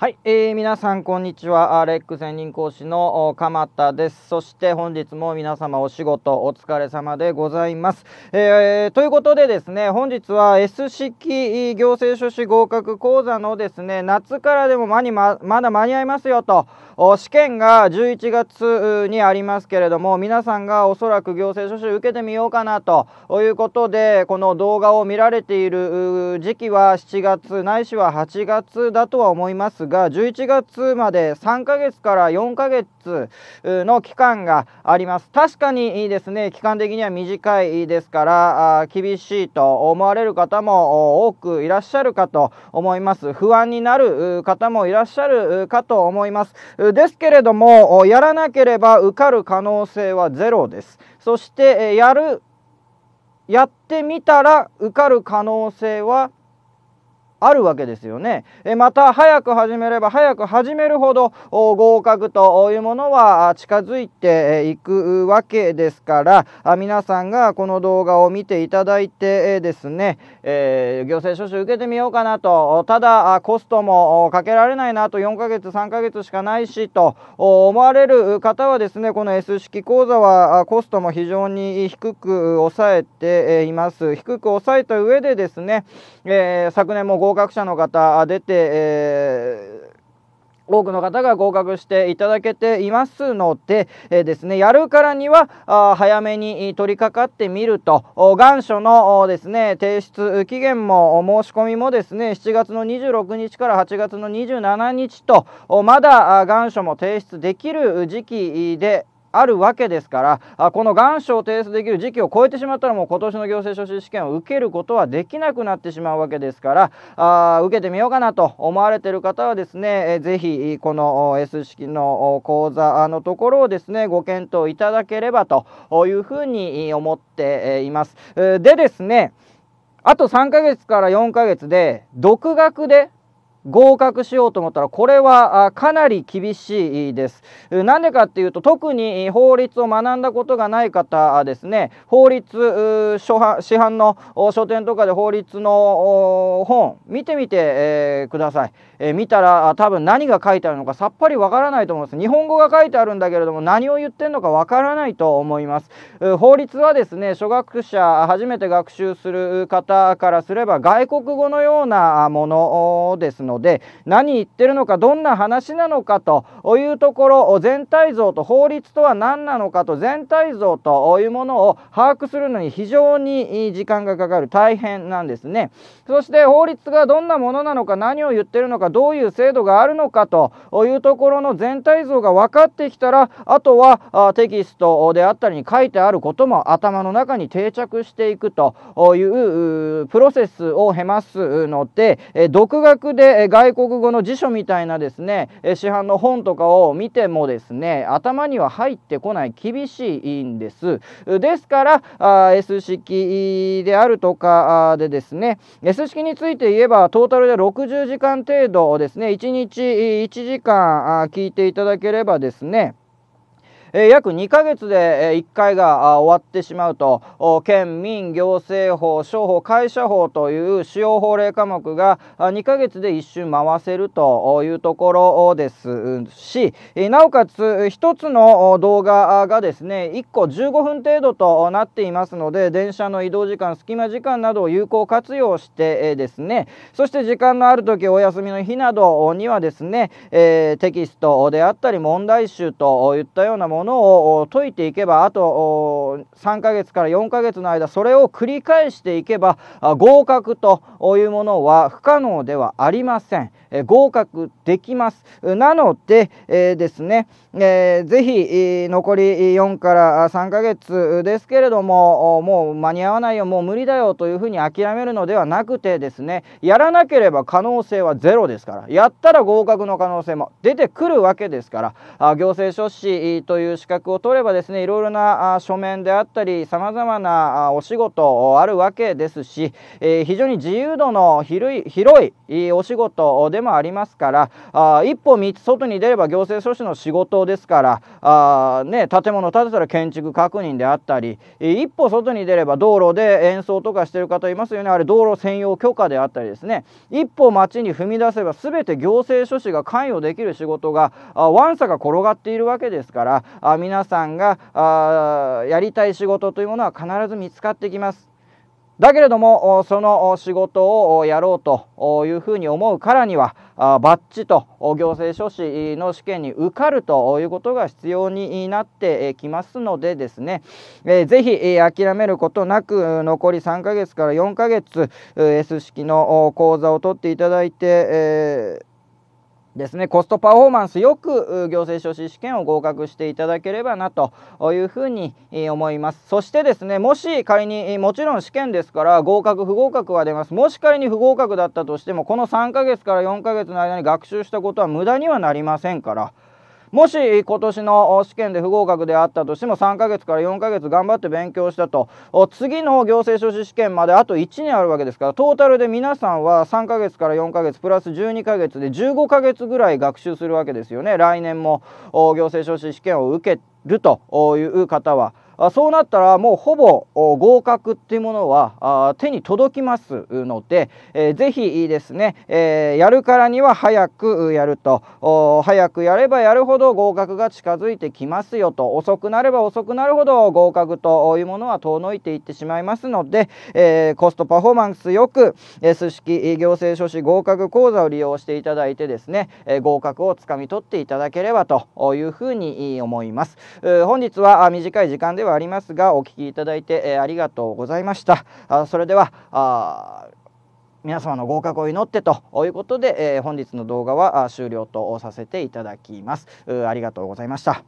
はい、えー、皆さんこんにちはレック専任講師の鎌田ですそして本日も皆様お仕事お疲れ様でございます、えー、ということでですね本日は S 式行政書士合格講座のですね夏からでも間にままだ間に合いますよと試験が11月にありますけれども皆さんがおそらく行政書士受けてみようかなということでこの動画を見られている時期は7月ないしは8月だとは思いますが11月まで3ヶ月から4ヶ月の期間があります確かにですね期間的には短いですから厳しいと思われる方も多くいらっしゃるかと思います不安になる方もいらっしゃるかと思いますですけれどもやらなければ受かる可能性はゼロですそしてやるやってみたら受かる可能性はあるわけですよね。えまた早く始めれば早く始めるほど合格というものは近づいていくわけですから皆さんがこの動画を見ていただいてですね、えー、行政書士受けてみようかなとただコストもかけられないなと4ヶ月3ヶ月しかないしと思われる方はですねこの S 式講座はコストも非常に低く抑えています低く抑えた上でですね、えー、昨年も合合格者の方出て、えー、多くの方が合格していただけていますので、えー、ですね、やるからにはあ早めに取り掛かってみると、願書のですね、提出期限も申し込みもですね、7月の26日から8月の27日と、まだ願書も提出できる時期であるわけですからあこの願書を提出できる時期を超えてしまったらもう今年の行政書士試験を受けることはできなくなってしまうわけですからあ受けてみようかなと思われてる方はですね、えー、ぜひこの S 式の講座のところをですねご検討いただければというふうに思っています。でですねあと3ヶ月から4ヶ月で独学で合格しようと思ったらこれはかなり厳しいです。なんでかっていうと特に法律を学んだことがない方ですね法律初版市販の書店とかで法律の本見てみて、えください、え見たら多分何が書いてあるのかさっぱりわからないと思います。日本語が書いてあるんだけれども何を言ってるのかわからないと思います。法律はですね初学者初めて学習する方からすれば外国語のようなものですねので何言ってるのかどんな話なのかというところ全体像と法律とは何なのかと全体像というものを把握するのに非常に時間がかかる大変なんですね。そして法律がどんなものなのか何を言ってるのかどういう制度があるのかというところの全体像が分かってきたらあとはテキストであったりに書いてあることも頭の中に定着していくというプロセスを経ますので独学でで外国語の辞書みたいなですね市販の本とかを見てもですね頭には入ってこない厳しいんですですからあ S 式であるとかでですね S 式について言えばトータルで60時間程度ですね1日1時間聞いていただければですねえ約2ヶ月で、え1回が終わってしまうと県民行政法商法会社法という使用法令科目が2ヶ月で一周回せるというところですしなおかつ1つの動画がですね1個15分程度となっていますので電車の移動時間隙間時間などを有効活用してですねそして時間のある時お休みの日などにはですね、えテキストであったり問題集といったようなものものを解いていけばあと3ヶ月から4ヶ月の間それを繰り返していけば合格というものは不可能ではありません。合格できますなので、えー、ですね、えー、ぜひ残り4から3ヶ月ですけれどももう間に合わないよもう無理だよというふうに諦めるのではなくてですねやらなければ可能性はゼロですからやったら合格の可能性も出てくるわけですから行政書士といういう資格を取ればですねいろいろな書面であったりさまざまなお仕事あるわけですし、え非常に自由度の広い広いお仕事でもありますからあ一歩3つ外に出れば行政書士の仕事ですからあ、ね、建物建てたら建築確認であったり一歩外に出れば道路で演奏とかしてる方いますよねあれ道路専用許可であったりですね一歩街に踏み出せば全て行政書士が関与できる仕事がわんさか転がっているわけですからあ皆さんがあやりたい仕事というものは必ず見つかってきます。だけれどもその仕事をやろうというふうに思うからにはバッチと行政書士の試験に受かるということが必要になってきますのでですね是非諦めることなく残り3ヶ月から4ヶ月 S 式の講座を取っていただいてですねコストパフォーマンスよく行政書士試験を合格していただければなというふうに思いますそしてですねもし仮にもちろん試験ですから合格不合格は出ますもし仮に不合格だったとしてもこの3ヶ月から4ヶ月の間に学習したことは無駄にはなりませんから。もし今年の試験で不合格であったとしても3ヶ月から4ヶ月頑張って勉強したと次の行政書士試験まであと1年あるわけですからトータルで皆さんは3ヶ月から4ヶ月プラス12ヶ月で15ヶ月ぐらい学習するわけですよね来年も行政書士試験を受けるという方は。あそうなったらもうほぼ合格っていうものはあ手に届きますので、えー、ぜひですね、えー、やるからには早くやると早くやればやるほど合格が近づいてきますよと遅くなれば遅くなるほど合格というものは遠のいていってしまいますので、えー、コストパフォーマンスよく、えー、すしき行政書士合格講座を利用していただいてですね、えー、合格をつかみ取っていただければというふうに思います。本日は短い時間ではありますがお聴きいただいて、えー、ありがとうございましたあそれではあ皆様の合格を祈ってということで、えー、本日の動画は終了とさせていただきますありがとうございました